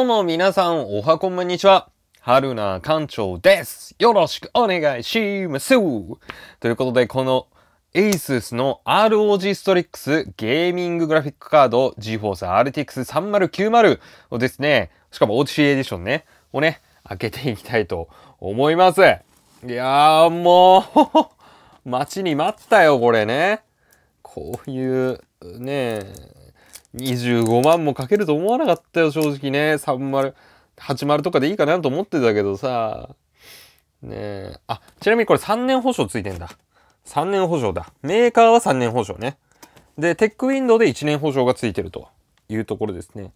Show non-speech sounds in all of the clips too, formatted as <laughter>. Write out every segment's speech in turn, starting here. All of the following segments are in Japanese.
どうも皆さん、おはこんにちは。はるな館長です。よろしくお願いしますということで、この ASUS の ROG ストリックスゲーミンググラフィックカード GForce RTX3090 をですね、しかも OTC エディションね、をね、開けていきたいと思います。いやーもう <laughs> 待ちに待ったよ、これね。こういう、ねえ、25万もかけると思わなかったよ、正直ね。30、80とかでいいかなと思ってたけどさ。ねえ。あ、ちなみにこれ3年保証ついてんだ。3年保証だ。メーカーは3年保証ね。で、テックウィンドウで1年保証がついてるというところですね。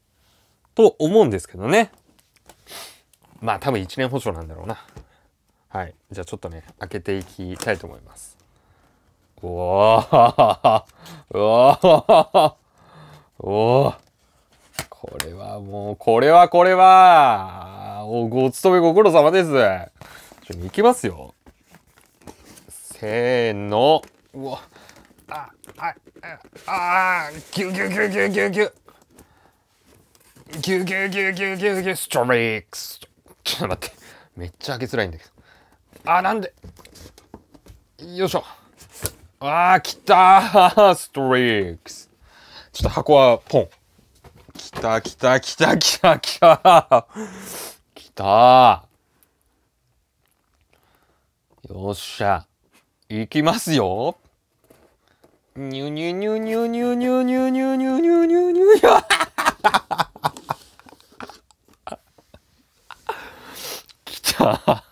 と思うんですけどね。まあ多分1年保証なんだろうな。はい。じゃあちょっとね、開けていきたいと思います。うわーうわーおおこれはもう、これはこれは、お、ご勤めご苦労様です。ちょ、行きますよ。せーの。うわ。あ、あ、あ、あ、ぎゅぎゅぎゅぎゅぎゅぎゅ。ぎゅぎゅぎゅぎゅぎゅぎゅ、ストリックス。ちょっと待って。めっちゃ開けづらいんだけど。あ、なんで。よいしょ。あー、きたー。ストレックス。ちょっと箱はポン。きたきたきたきたきたきたよっしゃ。いきますよ。にゅにゅにゅにゅにゅにゅにゅにゅにゅにゅにニュゅにゅ。きた。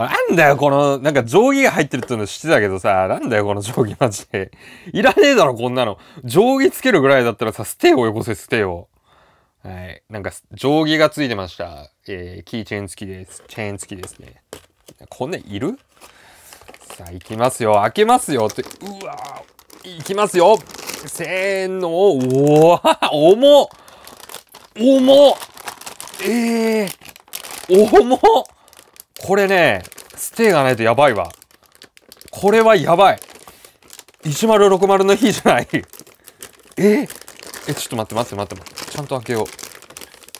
なんだよ、この、なんか定規が入ってるっての知ってたけどさ、なんだよ、この定規マジで。いらねえだろ、こんなの。定規つけるぐらいだったらさ、ステーをよこせ、ステーを。はい。なんか、定規がついてました。えー、キーチェーン付きです。チェーン付きですね。こんなんいるさあ、行きますよ。開けますよ。って、うわー行きますよ。せーの、おー、<laughs> 重重えー、重これね、ステーがないとやばいわ。これはやばい。1060の日じゃないえ。ええ、ちょっと待って待って待って待って。ちゃんと開けよ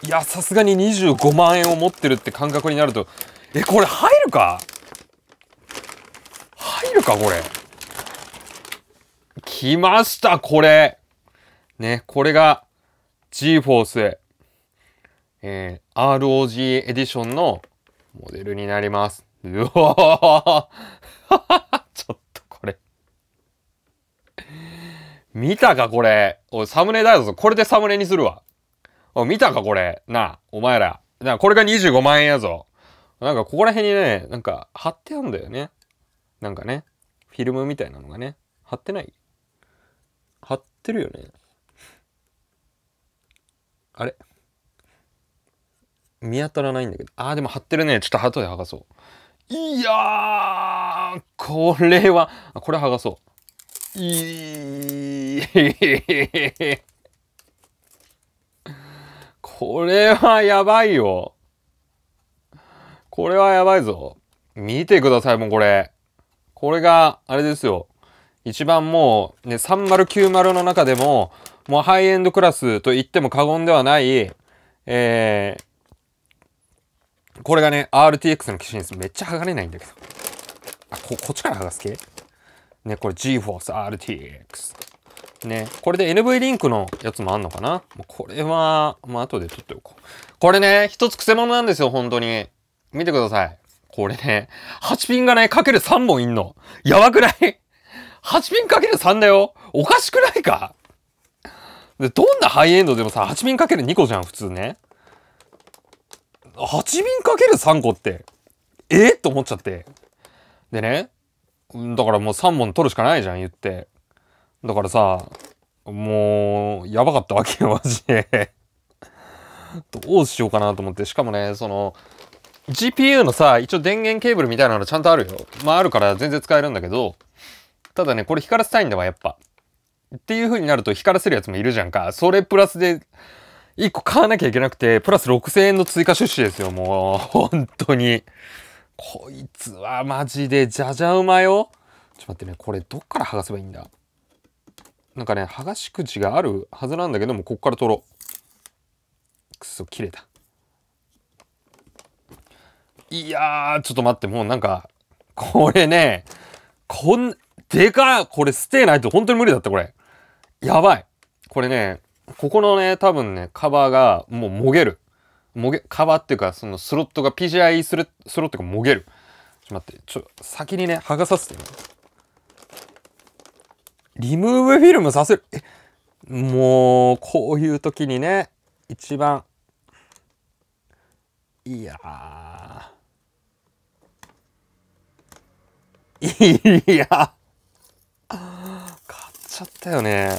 う。いや、さすがに25万円を持ってるって感覚になると、え、これ入るか入るかこれ。来ましたこれね、これが GForce、えー、ROG エディションのモデルになります。うお <laughs> ちょっとこれ見たかこれ。おい、サムネだぞ。これでサムネにするわ。お見たかこれ。なあ、お前ら。なあ、これが25万円やぞ。なんかここら辺にね、なんか貼ってあるんだよね。なんかね、フィルムみたいなのがね、貼ってない貼ってるよね。あれ見当たらないんだけど。ああ、でも貼ってるね。ちょっと後で剥がそう。いやー、これは、これ剥がそう。いーこれはやばいよ。これはやばいぞ。見てください、もうこれ。これが、あれですよ。一番もう、ね、3090の中でも、もうハイエンドクラスと言っても過言ではない、えー、これがね、RTX の機種です。めっちゃ剥がれないんだけど。あ、こ、こっちから剥がす系ね、これ GForce RTX。ね、これで NV リンクのやつもあんのかなこれは、まあ、後で撮っておこう。これね、一つ癖者なんですよ、本当に。見てください。これね、8ピンがね、かける3本いんの。やばくない ?8 ピンかける3だよ。おかしくないかで、どんなハイエンドでもさ、8ピンかける2個じゃん、普通ね。8便かける3個って、えー、と思っちゃって。でね、だからもう3本取るしかないじゃん、言って。だからさ、もう、やばかったわけよ、マジで。どうしようかなと思って。しかもね、その、GPU のさ、一応電源ケーブルみたいなのちゃんとあるよ。まああるから全然使えるんだけど、ただね、これ光らせたいんだわ、やっぱ。っていう風になると光らせるやつもいるじゃんか。それプラスで、一個買わなきゃいけなくて、プラス6000円の追加出資ですよ、もう。<laughs> 本当に。こいつはマジでじゃじゃ馬よ。ちょっと待ってね、これどっから剥がせばいいんだなんかね、剥がし口があるはずなんだけども、こっから取ろう。くそ、切れた。いやー、ちょっと待って、もうなんか、これね、こん、でかこれ捨てないと本当に無理だった、これ。やばい。これね、ここのね、多分ね、カバーがもうもげる。もげ、カバーっていうか、そのスロットが PGI する、スロットがもげる。ちょっと待って、ちょ、先にね、剥がさせて、リムーブフィルムさせる。え、もう、こういう時にね、一番。いやいや買っちゃったよね。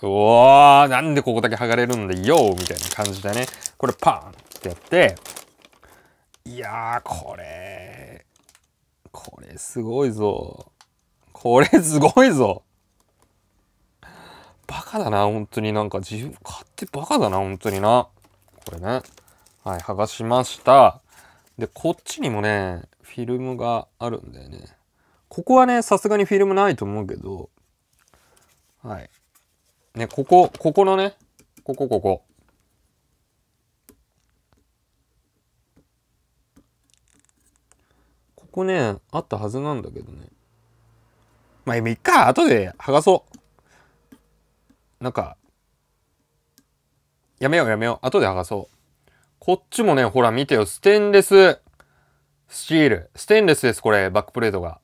うおー、なんでここだけ剥がれるんだよみたいな感じでね、これパーンってやって、いやー、これ、これすごいぞ。これすごいぞ。バカだな、本当になんか自分、買ってバカだな、本当にな。これね。はい、剥がしました。で、こっちにもね、フィルムがあるんだよね。ここはね、さすがにフィルムないと思うけど、はい。ね、ここ、ここのね、ここ、ここ。ここね、あったはずなんだけどね。まあ、今、いっか、後で剥がそう。なんか、やめようやめよう。後で剥がそう。こっちもね、ほら見てよ。ステンレススチール。ステンレスです、これ、バックプレートが。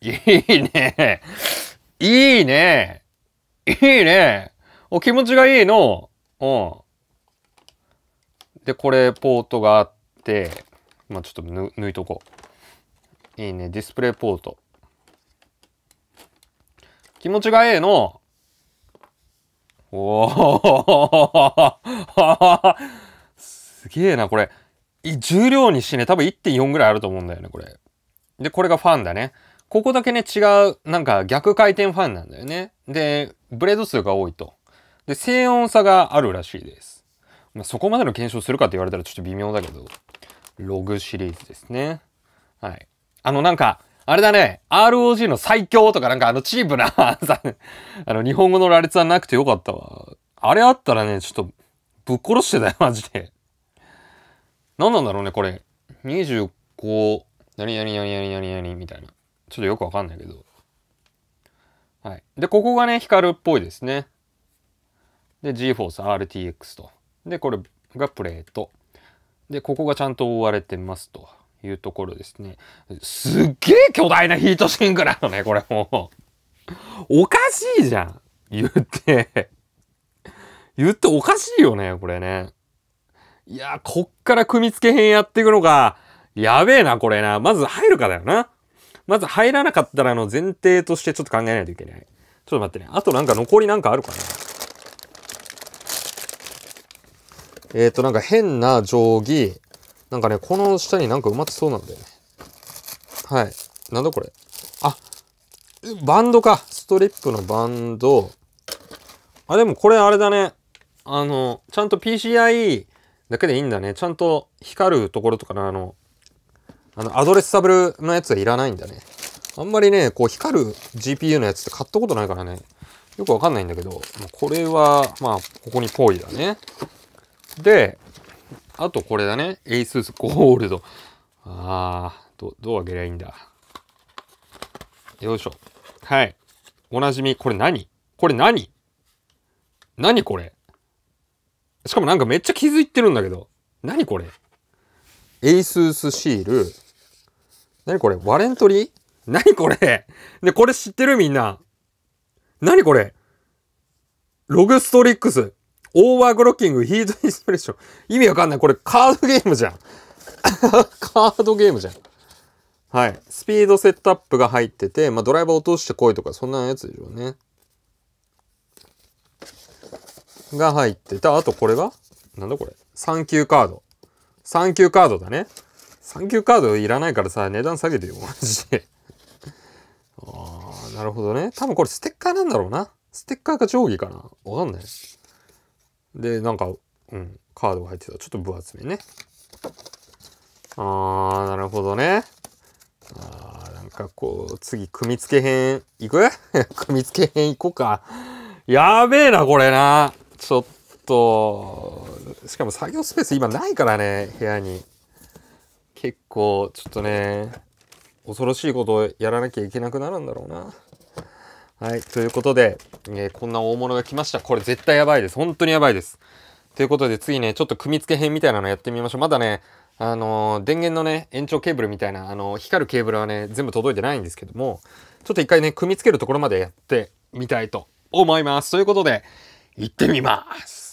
いいね。いいね。いいね。お気持ちがいいの、うん。で、これ、ポートがあって、まあ、ちょっと抜いとこう。いいね、ディスプレイポート。気持ちがええの、おー <laughs> すげえな、これ。重量にしね、多分1.4ぐらいあると思うんだよね、これ。で、これがファンだね。ここだけね、違う、なんか逆回転ファンなんだよね。で、ブレード数が多いと。で、静音差があるらしいです。まあ、そこまでの検証するかって言われたらちょっと微妙だけど、ログシリーズですね。はい。あの、なんか、あれだね、ROG の最強とかなんかあのチープな <laughs> あの、日本語の羅列はなくてよかったわ。あれあったらね、ちょっと、ぶっ殺してたよ、マジで。何なんだろうね、これ。25、何何何何何何みたいな。ちょっとよくわかんないけど。はい。で、ここがね、光るっぽいですね。で GForceRTX とでこれがプレートでここがちゃんと覆われてますというところですねすっげえ巨大なヒートシンクなのねこれもうおかしいじゃん言って言っておかしいよねこれねいやこっから組み付け編やっていくのかやべえなこれなまず入るかだよなまず入らなかったらの前提としてちょっと考えないといけないちょっと待ってねあとなんか残りなんかあるかなえっ、ー、と、なんか変な定規。なんかね、この下になんか埋まってそうなんだよね。はい。なんだこれ。あ、バンドか。ストリップのバンド。あ、でもこれあれだね。あの、ちゃんと PCI だけでいいんだね。ちゃんと光るところとかな、あの、あの、アドレッサブルのやつはいらないんだね。あんまりね、こう光る GPU のやつって買ったことないからね。よくわかんないんだけど、これは、まあ、ここにぽいだね。で、あとこれだね。ASUS ゴールド。あー、ど、どう開げりゃいいんだ。よいしょ。はい。おなじみ、これ何これ何何これしかもなんかめっちゃ気づいてるんだけど。何これ ?ASUS シール。何これワレントリー何これで、これ知ってるみんな。何これログストリックス。オーバークロッキング、ヒートインスプレーション。意味わかんない。これカードゲームじゃん。<laughs> カードゲームじゃん。はい。スピードセットアップが入ってて、まあ、ドライバー落としてこいとか、そんなやつでしょうね。が入ってた。あとこれがなんだこれ。3級カード。3級カードだね。3級カードいらないからさ、値段下げてよ。<laughs> マジで。ああ、なるほどね。多分これステッカーなんだろうな。ステッカーか定規かな。わかんない。で、なんか、うん、カードが入ってた。ちょっと分厚めね。あー、なるほどね。あー、なんかこう、次、組み付け編、い <laughs> く組み付け編いこうか。やべえな、これな。ちょっと、しかも作業スペース今ないからね、部屋に。結構、ちょっとね、恐ろしいことをやらなきゃいけなくなるんだろうな。はい、ということで、えー、こんな大物が来ました。これ絶対やばいです。本当にやばいです。ということで、次ね、ちょっと組み付け編みたいなのやってみましょう。まだね、あのー、電源のね、延長ケーブルみたいな、あのー、光るケーブルはね、全部届いてないんですけども、ちょっと一回ね、組み付けるところまでやってみたいと思います。ということで、行ってみます。